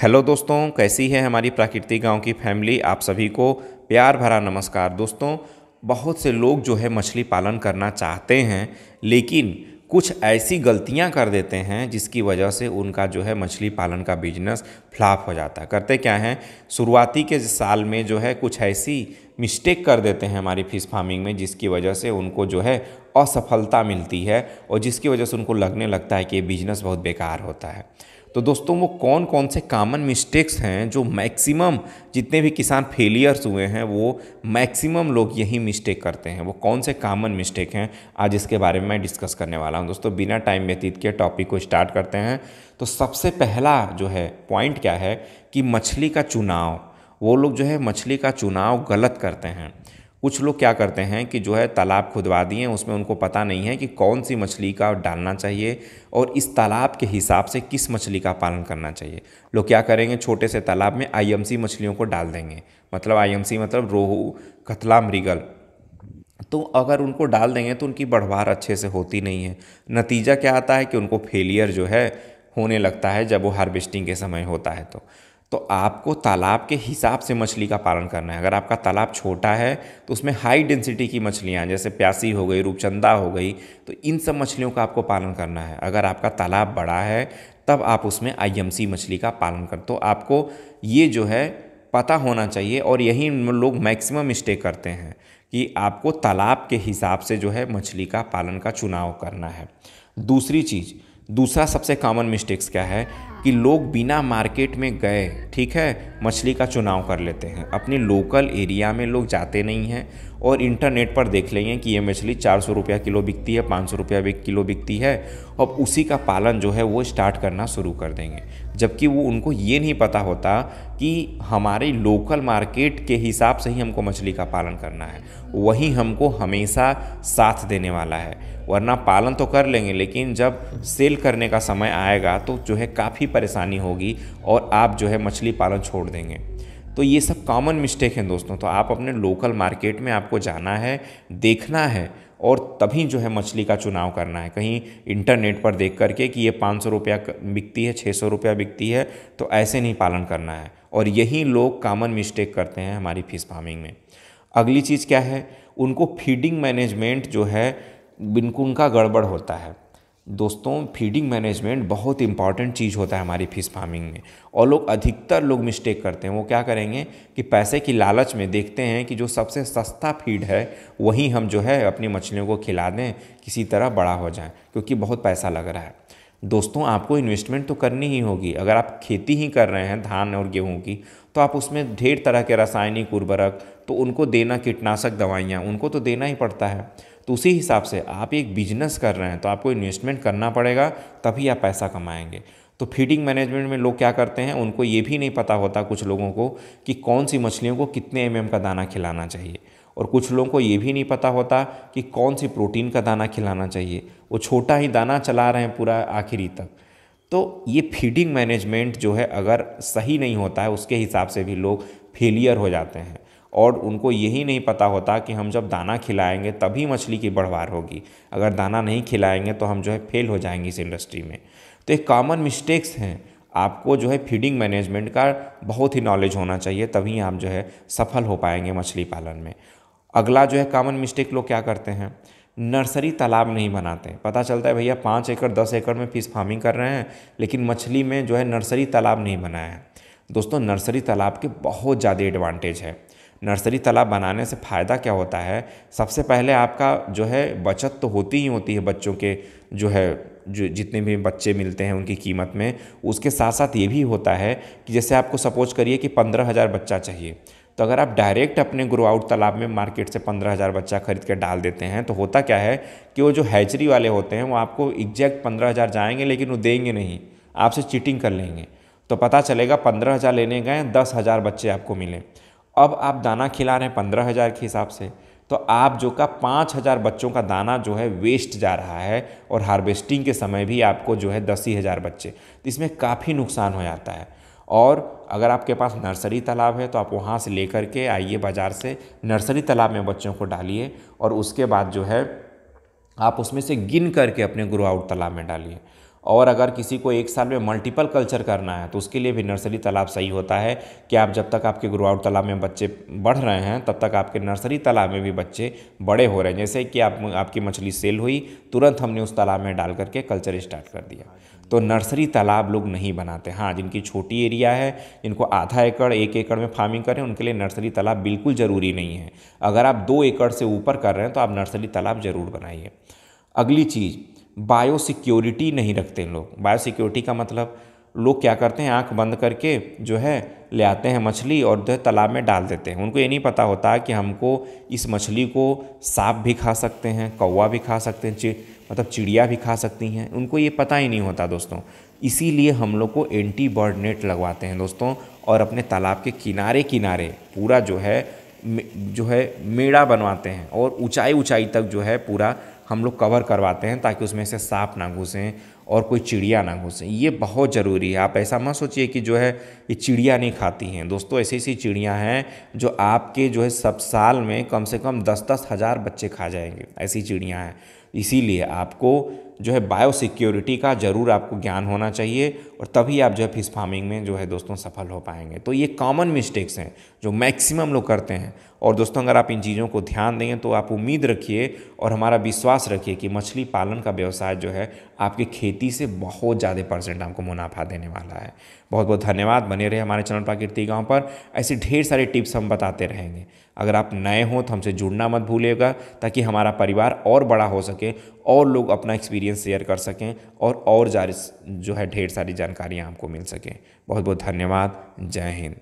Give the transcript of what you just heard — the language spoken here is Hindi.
हेलो दोस्तों कैसी है हमारी प्राकृतिक गांव की फैमिली आप सभी को प्यार भरा नमस्कार दोस्तों बहुत से लोग जो है मछली पालन करना चाहते हैं लेकिन कुछ ऐसी गलतियां कर देते हैं जिसकी वजह से उनका जो है मछली पालन का बिजनेस फ्लाप हो जाता है करते क्या हैं शुरुआती के साल में जो है कुछ ऐसी मिस्टेक कर देते हैं हमारी फिश फार्मिंग में जिसकी वजह से उनको जो है असफलता मिलती है और जिसकी वजह से उनको लगने लगता है कि ये बिजनेस बहुत बेकार होता है तो दोस्तों वो कौन कौन से कॉमन मिस्टेक्स हैं जो मैक्सिमम जितने भी किसान फेलियर्स हुए हैं वो मैक्सिमम लोग यही मिस्टेक करते हैं वो कौन से कॉमन मिस्टेक हैं आज इसके बारे में मैं डिस्कस करने वाला हूँ दोस्तों बिना टाइम व्यतीत किए टॉपिक को स्टार्ट करते हैं तो सबसे पहला जो है पॉइंट क्या है कि मछली का चुनाव वो लोग जो है मछली का चुनाव गलत करते हैं कुछ लोग क्या करते हैं कि जो है तालाब खुदवा दिए उसमें उनको पता नहीं है कि कौन सी मछली का डालना चाहिए और इस तालाब के हिसाब से किस मछली का पालन करना चाहिए लोग क्या करेंगे छोटे से तालाब में आईएमसी मछलियों को डाल देंगे मतलब आईएमसी मतलब रोहू कतला मृगल तो अगर उनको डाल देंगे तो उनकी बढ़वार अच्छे से होती नहीं है नतीजा क्या आता है कि उनको फेलियर जो है होने लगता है जब वो हार्वेस्टिंग के समय होता है तो तो आपको तालाब के हिसाब से मछली का पालन करना है अगर आपका तालाब छोटा है तो उसमें हाई डेंसिटी की मछलियाँ जैसे प्यासी हो गई रूपचंदा हो गई तो इन सब मछलियों का आपको पालन करना है अगर आपका तालाब बड़ा है तब आप उसमें आईएमसी मछली का पालन कर तो आपको ये जो है पता होना चाहिए और यही लोग मैक्सिमम मिस्टेक करते हैं कि आपको तालाब के हिसाब से जो है मछली का पालन का चुनाव करना है दूसरी चीज़ दूसरा सबसे कॉमन मिस्टेक्स क्या है कि लोग बिना मार्केट में गए ठीक है मछली का चुनाव कर लेते हैं अपने लोकल एरिया में लोग जाते नहीं हैं और इंटरनेट पर देख लेंगे कि ये मछली चार सौ रुपया किलो बिकती है पाँच सौ रुपया किलो बिकती है और उसी का पालन जो है वो स्टार्ट करना शुरू कर देंगे जबकि वो उनको ये नहीं पता होता कि हमारे लोकल मार्केट के हिसाब से ही हमको मछली का पालन करना है वही हमको हमेशा साथ देने वाला है वरना पालन तो कर लेंगे लेकिन जब सेल करने का समय आएगा तो जो है काफ़ी परेशानी होगी और आप जो है मछली पालन छोड़ देंगे तो ये सब कॉमन मिस्टेक हैं दोस्तों तो आप अपने लोकल मार्केट में आपको जाना है देखना है और तभी जो है मछली का चुनाव करना है कहीं इंटरनेट पर देख करके कि ये पाँच सौ रुपया बिकती है छः सौ रुपया बिकती है तो ऐसे नहीं पालन करना है और यही लोग कॉमन मिस्टेक करते हैं हमारी फिश फार्मिंग में अगली चीज़ क्या है उनको फीडिंग मैनेजमेंट जो है बिल्कुल उनका गड़बड़ होता है दोस्तों फीडिंग मैनेजमेंट बहुत इंपॉर्टेंट चीज़ होता है हमारी फिश फार्मिंग में और लोग अधिकतर लोग मिस्टेक करते हैं वो क्या करेंगे कि पैसे की लालच में देखते हैं कि जो सबसे सस्ता फीड है वही हम जो है अपनी मछलियों को खिला दें किसी तरह बड़ा हो जाए क्योंकि बहुत पैसा लग रहा है दोस्तों आपको इन्वेस्टमेंट तो करनी ही होगी अगर आप खेती ही कर रहे हैं धान और गेहूं की तो आप उसमें ढेर तरह के रासायनिक उर्वरक तो उनको देना कीटनाशक दवाइयाँ उनको तो देना ही पड़ता है तो उसी हिसाब से आप एक बिजनेस कर रहे हैं तो आपको इन्वेस्टमेंट करना पड़ेगा तभी आप पैसा कमाएंगे तो फीडिंग मैनेजमेंट में लोग क्या करते हैं उनको ये भी नहीं पता होता कुछ लोगों को कि कौन सी मछलियों को कितने एम का दाना खिलाना चाहिए और कुछ लोगों को ये भी नहीं पता होता कि कौन सी प्रोटीन का दाना खिलाना चाहिए वो छोटा ही दाना चला रहे हैं पूरा आखिरी तक तो ये फीडिंग मैनेजमेंट जो है अगर सही नहीं होता है उसके हिसाब से भी लोग फेलियर हो जाते हैं और उनको यही नहीं पता होता कि हम जब दाना खिलाएंगे तभी मछली की बढ़वार होगी अगर दाना नहीं खिलाएंगे तो हम जो है फेल हो जाएंगे इस इंडस्ट्री में तो एक कॉमन मिस्टेक्स हैं आपको जो है फीडिंग मैनेजमेंट का बहुत ही नॉलेज होना चाहिए तभी आप जो है सफल हो पाएंगे मछली पालन में अगला जो है कॉमन मिस्टेक लोग क्या करते हैं नर्सरी तालाब नहीं बनाते पता चलता है भैया पाँच एकड़ दस एकड़ में फिश फार्मिंग कर रहे हैं लेकिन मछली में जो है नर्सरी तालाब नहीं बनाया है दोस्तों नर्सरी तालाब के बहुत ज़्यादा एडवांटेज है नर्सरी तालाब बनाने से फ़ायदा क्या होता है सबसे पहले आपका जो है बचत तो होती ही होती है बच्चों के जो है जो जितने भी बच्चे मिलते हैं उनकी कीमत में उसके साथ साथ ये भी होता है कि जैसे आपको सपोज करिए कि पंद्रह हज़ार बच्चा चाहिए तो अगर आप डायरेक्ट अपने ग्रो आउट तालाब में मार्केट से पंद्रह हज़ार बच्चा खरीद के डाल देते हैं तो होता क्या है कि वो जो हैचरी वाले होते हैं वो आपको एग्जैक्ट पंद्रह हज़ार जाएंगे लेकिन वो देंगे नहीं आपसे चीटिंग कर लेंगे तो पता चलेगा पंद्रह हज़ार लेने गए दस हज़ार बच्चे आपको मिले अब आप दाना खिला रहे हैं पंद्रह हज़ार के हिसाब से तो आप जो का पाँच हज़ार बच्चों का दाना जो है वेस्ट जा रहा है और हार्वेस्टिंग के समय भी आपको जो है दस ही हज़ार बच्चे तो इसमें काफ़ी नुकसान हो जाता है और अगर आपके पास नर्सरी तालाब है तो आप वहाँ से लेकर के आइए बाज़ार से नर्सरी तालाब में बच्चों को डालिए और उसके बाद जो है आप उसमें से गिन करके अपने ग्रो आउट तालाब में डालिए और अगर किसी को एक साल में मल्टीपल कल्चर करना है तो उसके लिए भी नर्सरी तालाब सही होता है कि आप जब तक आपके ग्रो आउट तालाब में बच्चे बढ़ रहे हैं तब तक आपके नर्सरी तालाब में भी बच्चे बड़े हो रहे हैं जैसे कि आप आपकी मछली सेल हुई तुरंत हमने उस तालाब में डाल करके कल्चर स्टार्ट कर दिया तो नर्सरी तालाब लोग नहीं बनाते हाँ जिनकी छोटी एरिया है जिनको आधा एकड़ एक एकड़ में फार्मिंग करें उनके लिए नर्सरी तालाब बिल्कुल ज़रूरी नहीं है अगर आप दो एकड़ से ऊपर कर रहे हैं तो आप नर्सरी तालाब ज़रूर बनाइए अगली चीज़ बायो सिक्योरिटी नहीं रखते लोग बायो सिक्योरिटी का मतलब लोग क्या करते हैं आंख बंद करके जो है ले आते हैं मछली और जो है तालाब में डाल देते हैं उनको ये नहीं पता होता कि हमको इस मछली को सांप भी खा सकते हैं कौवा भी खा सकते हैं मतलब चिड़िया भी खा सकती हैं उनको ये पता ही नहीं होता दोस्तों इसीलिए हम लोग को एंटी बर्ड नेट लगवाते हैं दोस्तों और अपने तालाब के किनारे किनारे पूरा जो है जो है मेड़ा बनवाते हैं और ऊंचाई ऊंचाई तक जो है पूरा हम लोग कवर करवाते हैं ताकि उसमें से सांप ना घुसें और कोई चिड़िया ना घुसें ये बहुत ज़रूरी है आप ऐसा मत सोचिए कि जो है ये चिड़िया नहीं खाती हैं दोस्तों ऐसी ऐसी चिड़ियाँ हैं जो आपके जो है सब साल में कम से कम दस दस हज़ार बच्चे खा जाएंगे ऐसी चिड़ियाँ हैं इसीलिए आपको जो है बायो सिक्योरिटी का ज़रूर आपको ज्ञान होना चाहिए और तभी आप जो है फिश फार्मिंग में जो है दोस्तों सफल हो पाएंगे तो ये कॉमन मिस्टेक्स हैं जो मैक्सिमम लोग करते हैं और दोस्तों अगर आप इन चीज़ों को ध्यान देंगे तो आप उम्मीद रखिए और हमारा विश्वास रखिए कि मछली पालन का व्यवसाय जो है आपके खेती से बहुत ज़्यादा परसेंट आपको मुनाफा देने वाला है बहुत बहुत धन्यवाद बने रहे हमारे चैनल प्राकृतिक गाँव पर ऐसे ढेर सारे टिप्स हम बताते रहेंगे अगर आप नए हों तो हमसे जुड़ना मत भूलिएगा ताकि हमारा परिवार और बड़ा हो सके और लोग अपना एक्सपीरियंस एक्सपीरियंस शेयर कर सकें और और जारी जो है ढेर सारी जानकारियाँ आपको मिल सकें बहुत बहुत धन्यवाद जय हिंद